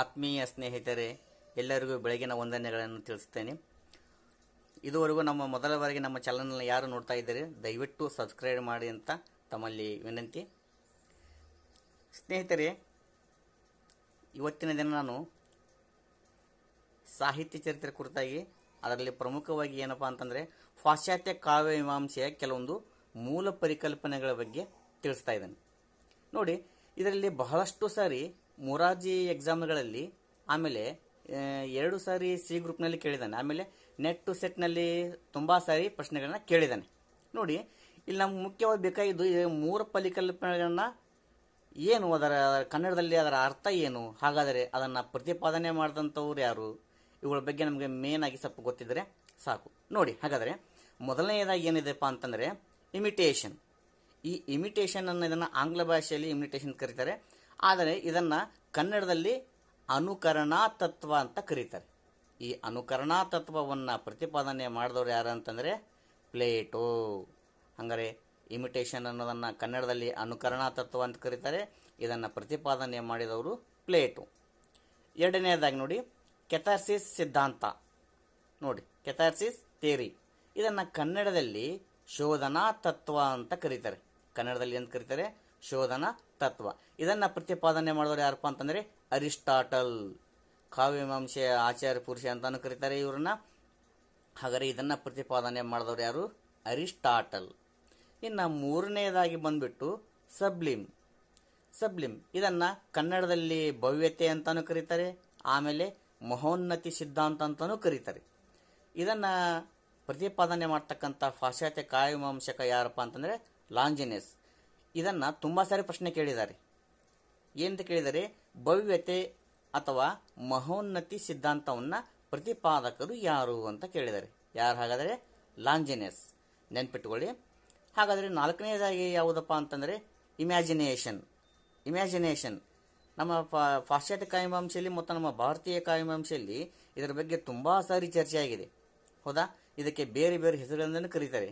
ಆತ್ಮೀಯ ಸ್ನೇಹಿತರೆ ಎಲ್ಲರಿಗೂ ಬೆಳಗಿನ ವಂದನೆಗಳನ್ನು ತಿಳಿಸ್ತೇನೆ ಇದುವರೆಗೂ ನಮ್ಮ ಮೊದಲ ಬಾರಿಗೆ ನಮ್ಮ ಚಾನಲ್ನ ಯಾರು ನೋಡ್ತಾ ಇದ್ದಾರೆ ದಯವಿಟ್ಟು ಸಬ್ಸ್ಕ್ರೈಬ್ ಮಾಡಿ ಅಂತ ತಮ್ಮಲ್ಲಿ ವಿನಂತಿ ಸ್ನೇಹಿತರೆ ಇವತ್ತಿನ ದಿನ ನಾನು ಸಾಹಿತ್ಯ ಚರಿತ್ರೆ ಕುರಿತಾಗಿ ಅದರಲ್ಲಿ ಪ್ರಮುಖವಾಗಿ ಏನಪ್ಪ ಅಂತಂದರೆ ಪಾಶ್ಚಾತ್ಯ ಕಾವ್ಯಮೀಮಾಂಸೆಯ ಕೆಲವೊಂದು ಮೂಲ ಪರಿಕಲ್ಪನೆಗಳ ಬಗ್ಗೆ ತಿಳಿಸ್ತಾ ಇದ್ದೇನೆ ನೋಡಿ ಇದರಲ್ಲಿ ಬಹಳಷ್ಟು ಸಾರಿ ಮೊರಾರ್ಜಿ ಎಕ್ಸಾಮ್ಗಳಲ್ಲಿ ಆಮೇಲೆ ಎರಡು ಸಾರಿ ಸಿ ಗ್ರೂಪ್ನಲ್ಲಿ ಕೇಳಿದ್ದಾನೆ ಆಮೇಲೆ ನೆಟ್ ಟು ಸೆಟ್ನಲ್ಲಿ ತುಂಬ ಸಾರಿ ಪ್ರಶ್ನೆಗಳನ್ನ ಕೇಳಿದ್ದಾನೆ ನೋಡಿ ಇಲ್ಲಿ ನಮ್ಗೆ ಮುಖ್ಯವಾಗಿ ಬೇಕಾಗಿದ್ದು ಮೂರು ಪರಿಕಲ್ಪನೆಗಳನ್ನ ಏನು ಅದರ ಕನ್ನಡದಲ್ಲಿ ಅದರ ಅರ್ಥ ಏನು ಹಾಗಾದರೆ ಅದನ್ನು ಪ್ರತಿಪಾದನೆ ಮಾಡಿದಂಥವ್ರು ಯಾರು ಇವುಗಳ ಬಗ್ಗೆ ನಮಗೆ ಮೇನ್ ಆಗಿ ಸ್ವಲ್ಪ ಗೊತ್ತಿದ್ದರೆ ಸಾಕು ನೋಡಿ ಹಾಗಾದರೆ ಮೊದಲನೆಯದಾಗಿ ಏನಿದೆಪ್ಪ ಅಂತಂದರೆ ಇಮಿಟೇಷನ್ ಈ ಇಮಿಟೇಷನ್ ಅನ್ನೋ ಇದನ್ನು ಆಂಗ್ಲ ಭಾಷೆಯಲ್ಲಿ ಇಮಿಟೇಷನ್ ಕರೀತಾರೆ ಆದರೆ ಇದನ್ನು ಕನ್ನಡದಲ್ಲಿ ಅನುಕರಣಾ ತತ್ವ ಅಂತ ಕರೀತಾರೆ ಈ ಅನುಕರಣಾ ತತ್ವವನ್ನು ಪ್ರತಿಪಾದನೆ ಮಾಡಿದವರು ಯಾರು ಅಂತಂದರೆ ಪ್ಲೇಟೋ ಹಂಗಾರೆ ಇಮಿಟೇಷನ್ ಅನ್ನೋದನ್ನು ಕನ್ನಡದಲ್ಲಿ ಅನುಕರಣಾ ತತ್ವ ಅಂತ ಕರೀತಾರೆ ಇದನ್ನು ಪ್ರತಿಪಾದನೆ ಮಾಡಿದವರು ಪ್ಲೇಟು ಎರಡನೇದಾಗಿ ನೋಡಿ ಕೆಥಾರ್ಸಿಸ್ ಸಿದ್ಧಾಂತ ನೋಡಿ ಕೆಥಾರ್ಸಿಸ್ ಥೇರಿ ಇದನ್ನು ಕನ್ನಡದಲ್ಲಿ ಶೋಧನಾ ತತ್ವ ಅಂತ ಕರೀತಾರೆ ಕನ್ನಡದಲ್ಲಿ ಅಂತ ಕರೀತಾರೆ ಶೋಧನ ತತ್ವ ಇದನ್ನು ಪ್ರತಿಪಾದನೆ ಮಾಡಿದವರು ಯಾರಪ್ಪ ಅಂತಂದರೆ ಅರಿಸ್ಟಾಟಲ್ ಕಾವ್ಯಮಾಂಶ ಆಚಾರ್ಯ ಪುರುಷ ಅಂತಾನು ಕರೀತಾರೆ ಇವರನ್ನ ಹಾಗಾದರೆ ಇದನ್ನು ಪ್ರತಿಪಾದನೆ ಮಾಡಿದವರು ಯಾರು ಅರಿಸ್ಟಾಟಲ್ ಇನ್ನು ಮೂರನೇದಾಗಿ ಬಂದ್ಬಿಟ್ಟು ಸಬ್ಲಿಮ್ ಸಬ್ಲಿಮ್ ಇದನ್ನು ಕನ್ನಡದಲ್ಲಿ ಭವ್ಯತೆ ಅಂತಾನು ಕರೀತಾರೆ ಆಮೇಲೆ ಮಹೋನ್ನತಿ ಸಿದ್ಧಾಂತ ಅಂತಲೂ ಕರೀತಾರೆ ಇದನ್ನು ಪ್ರತಿಪಾದನೆ ಮಾಡ್ತಕ್ಕಂಥ ಪಾಶ್ಚಾತ್ಯ ಕಾವ್ಯಮಾಂಶಕ ಯಾರಪ್ಪ ಅಂತಂದರೆ ಲಾಂಜಿನೆಸ್ ಇದನ್ನು ತುಂಬ ಸಾರಿ ಪ್ರಶ್ನೆ ಕೇಳಿದ್ದಾರೆ ಏನಂತ ಕೇಳಿದರೆ ಭವ್ಯತೆ ಅಥವಾ ಮಹೋನ್ನತಿ ಸಿದ್ಧಾಂತವನ್ನು ಪ್ರತಿಪಾದಕರು ಯಾರು ಅಂತ ಕೇಳಿದ್ದಾರೆ ಯಾರು ಹಾಗಾದರೆ ಲಾಂಜಿನಿಯಸ್ ನೆನ್ಪಿಟ್ಕೊಳ್ಳಿ ಹಾಗಾದರೆ ನಾಲ್ಕನೇದಾಗಿ ಯಾವುದಪ್ಪ ಅಂತಂದರೆ ಇಮ್ಯಾಜಿನೇಷನ್ ಇಮ್ಯಾಜಿನೇಷನ್ ನಮ್ಮ ಪಾಶ್ಚಾತ್ಯ ಕಾಯಮಾಂಶೆಯಲ್ಲಿ ಮತ್ತು ನಮ್ಮ ಭಾರತೀಯ ಕಾಯಮಾಂಶದಲ್ಲಿ ಇದರ ಬಗ್ಗೆ ತುಂಬ ಸಾರಿ ಚರ್ಚೆ ಆಗಿದೆ ಹೌದಾ ಇದಕ್ಕೆ ಬೇರೆ ಬೇರೆ ಹೆಸರುಗಳನ್ನು ಕರೀತಾರೆ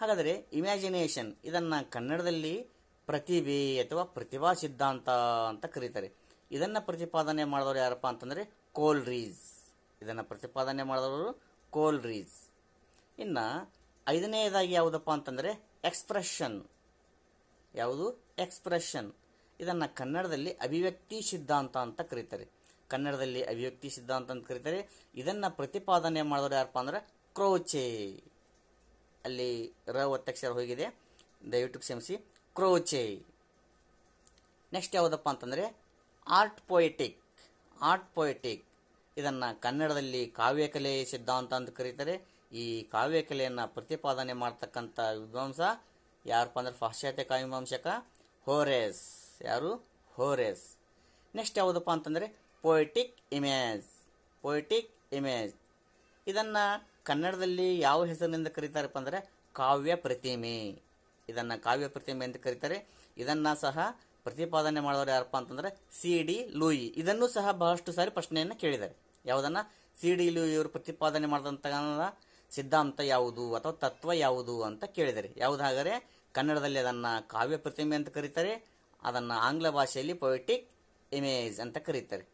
ಹಾಗಾದರೆ ಇಮ್ಯಾಜಿನೇಷನ್ ಇದನ್ನು ಕನ್ನಡದಲ್ಲಿ ಪ್ರತಿಭೆ ಅಥವಾ ಪ್ರತಿಭಾ ಸಿದ್ಧಾಂತ ಅಂತ ಕರೀತಾರೆ ಇದನ್ನು ಪ್ರತಿಪಾದನೆ ಮಾಡಿದವರು ಯಾರಪ್ಪ ಅಂತಂದರೆ ಕೋಲ್ ರೀಸ್ ಇದನ್ನು ಪ್ರತಿಪಾದನೆ ಮಾಡಿದವರು ಕೋಲ್ ರೀಸ್ ಇನ್ನು ಐದನೆಯದಾಗಿ ಯಾವುದಪ್ಪ ಅಂತಂದರೆ ಎಕ್ಸ್ಪ್ರೆಷನ್ ಯಾವುದು ಎಕ್ಸ್ಪ್ರೆಷನ್ ಇದನ್ನು ಕನ್ನಡದಲ್ಲಿ ಅಭಿವ್ಯಕ್ತಿ ಸಿದ್ಧಾಂತ ಅಂತ ಕರೀತಾರೆ ಕನ್ನಡದಲ್ಲಿ ಅಭಿವ್ಯಕ್ತಿ ಸಿದ್ಧಾಂತ ಅಂತ ಕರೀತಾರೆ ಇದನ್ನು ಪ್ರತಿಪಾದನೆ ಮಾಡಿದವರು ಯಾರಪ್ಪ ಅಂದರೆ ಕ್ರೋಚೆ ಅಲ್ಲಿ ರ ಒತ್ತಕ್ಷರ ಹೋಗಿದೆ ದಯವಿಟ್ಟು ಕ್ಷಮಿಸಿ ಕ್ರೋಚೆ ನೆಕ್ಸ್ಟ್ ಯಾವುದಪ್ಪ ಅಂತಂದರೆ ಆರ್ಟ್ ಪೊಯಿಟಿಕ್ ಆರ್ಟ್ ಪೊಯಿಟಿಕ್ ಇದನ್ನು ಕನ್ನಡದಲ್ಲಿ ಕಾವ್ಯಕಲೆ ಸಿದ್ಧಾಂತ ಅಂತ ಕರೀತಾರೆ ಈ ಕಾವ್ಯಕಲೆಯನ್ನು ಪ್ರತಿಪಾದನೆ ಮಾಡ್ತಕ್ಕಂಥ ವಿದ್ವಾಂಸ ಯಾರಪ್ಪ ಅಂದರೆ ಪಾಶ್ಚಾತ್ಯ ಕಾವ್ಯಮಾಂಶಕ ಹೋರೆಸ್ ಯಾರು ಹೋರೆಸ್ ನೆಕ್ಸ್ಟ್ ಯಾವುದಪ್ಪ ಅಂತಂದರೆ ಪೊಯಿಟಿಕ್ ಇಮೇಜ್ ಪೊಯಿಟಿಕ್ ಇಮೇಜ್ ಇದನ್ನು ಕನ್ನಡದಲ್ಲಿ ಯಾವ ಹೆಸರಿನಿಂದ ಕರೀತಾರಪ್ಪ ಅಂದರೆ ಕಾವ್ಯ ಪ್ರತಿಮೆ ಇದನ್ನು ಕಾವ್ಯ ಪ್ರತಿಮೆ ಎಂದು ಕರೀತಾರೆ ಇದನ್ನು ಸಹ ಪ್ರತಿಪಾದನೆ ಮಾಡಿದವರು ಯಾರಪ್ಪ ಅಂತಂದರೆ ಸಿ ಡಿ ಲೂಯಿ ಇದನ್ನು ಸಹ ಬಹಳಷ್ಟು ಸಾರಿ ಪ್ರಶ್ನೆಯನ್ನು ಕೇಳಿದ್ದಾರೆ ಯಾವುದನ್ನು ಸಿ ಡಿ ಲೂಯಿ ಅವರು ಪ್ರತಿಪಾದನೆ ಮಾಡಿದಂಥ ಸಿದ್ಧಾಂತ ಯಾವುದು ಅಥವಾ ತತ್ವ ಯಾವುದು ಅಂತ ಕೇಳಿದ್ದಾರೆ ಯಾವುದಾದರೆ ಕನ್ನಡದಲ್ಲಿ ಅದನ್ನು ಕಾವ್ಯ ಪ್ರತಿಮೆ ಅಂತ ಕರೀತಾರೆ ಅದನ್ನು ಆಂಗ್ಲ ಭಾಷೆಯಲ್ಲಿ ಪೊಯೆಟಿಕ್ ಇಮೇಜ್ ಅಂತ ಕರೀತಾರೆ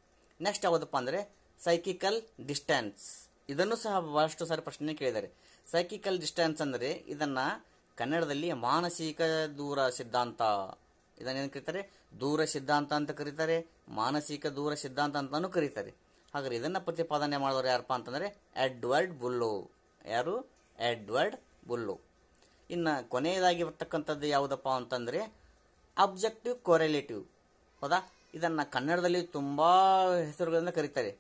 ನೆಕ್ಸ್ಟ್ ಯಾವುದಪ್ಪ ಅಂದರೆ ಸೈಕಿಕಲ್ ಡಿಸ್ಟೆನ್ಸ್ ಇದನ್ನು ಸಹ ಬಹಳಷ್ಟು ಸಾರಿ ಪ್ರಶ್ನೆ ಕೇಳಿದ್ದಾರೆ ಸೈಕಿಕಲ್ ಡಿಸ್ಟೆನ್ಸ್ ಅಂದರೆ ಇದನ್ನು ಕನ್ನಡದಲ್ಲಿ ಮಾನಸಿಕ ದೂರ ಸಿದ್ಧಾಂತ ಇದನ್ನೇನು ಕರೀತಾರೆ ದೂರ ಸಿದ್ಧಾಂತ ಅಂತ ಕರೀತಾರೆ ಮಾನಸಿಕ ದೂರ ಸಿದ್ಧಾಂತ ಅಂತಲೂ ಕರೀತಾರೆ ಹಾಗಾದ್ರೆ ಇದನ್ನು ಪ್ರತಿಪಾದನೆ ಮಾಡಿದವರು ಯಾರಪ್ಪ ಅಂತಂದರೆ ಎಡ್ವರ್ಡ್ ಬುಲ್ಲೋ ಯಾರು ಎಡ್ವರ್ಡ್ ಬುಲ್ಲು ಇನ್ನು ಕೊನೆಯದಾಗಿ ಬರ್ತಕ್ಕಂಥದ್ದು ಯಾವುದಪ್ಪ ಅಂತಂದರೆ ಅಬ್ಜೆಕ್ಟಿವ್ ಕೊರೆಲೇಟಿವ್ ಹೌದಾ ಇದನ್ನು ಕನ್ನಡದಲ್ಲಿ ತುಂಬ ಹೆಸರುಗಳಿಂದ ಕರೀತಾರೆ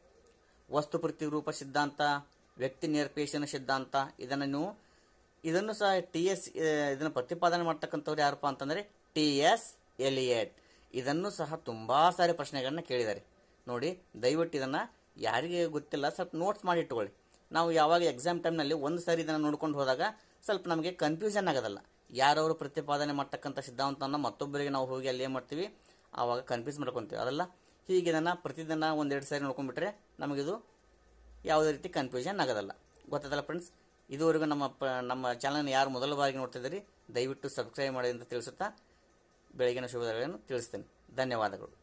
ವಸ್ತು ಪ್ರತಿರೂಪ ಸಿದ್ಧಾಂತ ವ್ಯಕ್ತಿ ನಿರ್ಪೇಷಣ ಸಿದ್ಧಾಂತ ಇದನ್ನು ನೀವು ಇದನ್ನು ಸಹ ಟಿ ಎಸ್ ಇದನ್ನು ಪ್ರತಿಪಾದನೆ ಮಾಡ್ತಕ್ಕಂಥವ್ರು ಯಾರಪ್ಪ ಅಂತಂದರೆ ಟಿ ಎಸ್ ಎಲಿಯಟ್ ಇದನ್ನು ಸಹ ತುಂಬ ಸಾರಿ ಪ್ರಶ್ನೆಗಳನ್ನ ಕೇಳಿದ್ದಾರೆ ನೋಡಿ ದಯವಿಟ್ಟು ಇದನ್ನು ಯಾರಿಗೆ ಗೊತ್ತಿಲ್ಲ ಸ್ವಲ್ಪ ನೋಟ್ಸ್ ಮಾಡಿ ಇಟ್ಕೊಳ್ಳಿ ನಾವು ಯಾವಾಗ ಎಕ್ಸಾಮ್ ಟೈಮ್ನಲ್ಲಿ ಒಂದು ಸಾರಿ ಇದನ್ನು ನೋಡ್ಕೊಂಡು ಹೋದಾಗ ಸ್ವಲ್ಪ ನಮಗೆ ಕನ್ಫ್ಯೂಷನ್ ಆಗೋದಲ್ಲ ಯಾರವರು ಪ್ರತಿಪಾದನೆ ಮಾಡ್ತಕ್ಕಂಥ ಸಿದ್ಧಾಂತನ ಮತ್ತೊಬ್ಬರಿಗೆ ನಾವು ಹೋಗಿ ಅಲ್ಲಿ ಏನು ಮಾಡ್ತೀವಿ ಆವಾಗ ಕನ್ಫ್ಯೂಸ್ ಮಾಡ್ಕೊತೀವಿ ಅದಲ್ಲ ಹೀಗೆ ಇದನ್ನು ಪ್ರತಿದಿನ ಒಂದೆರಡು ಸಾರಿ ನೋಡ್ಕೊಂಡ್ಬಿಟ್ರೆ ನಮಗಿದು ಯಾವುದೇ ರೀತಿ ಕನ್ಫ್ಯೂಷನ್ ಆಗೋದಲ್ಲ ಗೊತ್ತದಲ್ಲ ಫ್ರೆಂಡ್ಸ್ ಇದುವರೆಗೂ ನಮ್ಮ ಪ ನಮ್ಮ ಚಾನಲ್ನ ಯಾರು ಮೊದಲ ಬಾರಿಗೆ ನೋಡ್ತಿದ್ದೀರಿ ದಯವಿಟ್ಟು ಸಬ್ಸ್ಕ್ರೈಬ್ ಮಾಡಿ ಅಂತ ತಿಳಿಸುತ್ತಾ ಬೆಳಗಿನ ಶುಭಗಳನ್ನು ತಿಳಿಸ್ತೇನೆ ಧನ್ಯವಾದಗಳು